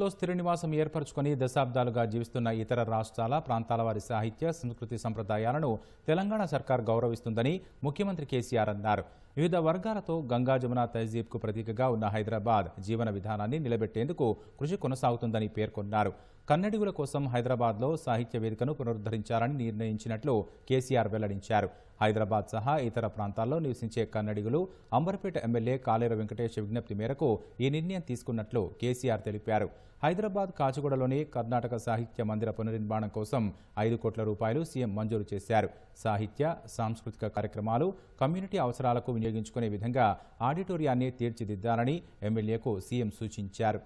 లో స్థిర నివాసం ఏర్పరచుకుని దశాబ్దాలుగా జీవిస్తున్న ఇతర రాష్ట్రాల ప్రాంతాల వారి సాహిత్య సంస్కృతి సంప్రదాయాలను తెలంగాణ సర్కార్ గౌరవిస్తుందని ముఖ్యమంత్రి కేసీఆర్ అన్నారు వివిధ వర్గాలతో గంగా జమున కు ప్రతీకగా ఉన్న హైదరాబాద్ జీవన విధానాన్ని నిలబెట్టేందుకు కృషి కొనసాగుతుందని పేర్కొన్నారు కన్నడిగుల కోసం హైదరాబాద్లో సాహిత్య వేదికను పునరుద్ధరించాలని నిర్ణయించినట్లు కేసీఆర్ వెల్లడించారు హైదరాబాద్ సహా ఇతర ప్రాంతాల్లో నివసించే కన్నడిగులు అంబర్పేట ఎమ్మెల్యే కాలేర వెంకటేష్ విజ్ఞప్తి మేరకు ఈ నిర్ణయం తీసుకున్నట్లు కేసీఆర్ తెలిపారు హైదరాబాద్ కాచిగూడలోని కర్ణాటక సాహిత్య మందిర పునర్నిర్మాణం కోసం ఐదు కోట్ల రూపాయలు సీఎం మంజూరు చేశారు సాహిత్య సాంస్కృతిక కార్యక్రమాలు కమ్యూనిటీ అవసరాలకు వినియోగించుకునే విధంగా ఆడిటోరియాన్ని తీర్చిదిద్దాలని ఎమ్మెల్యేకు సీఎం సూచించారు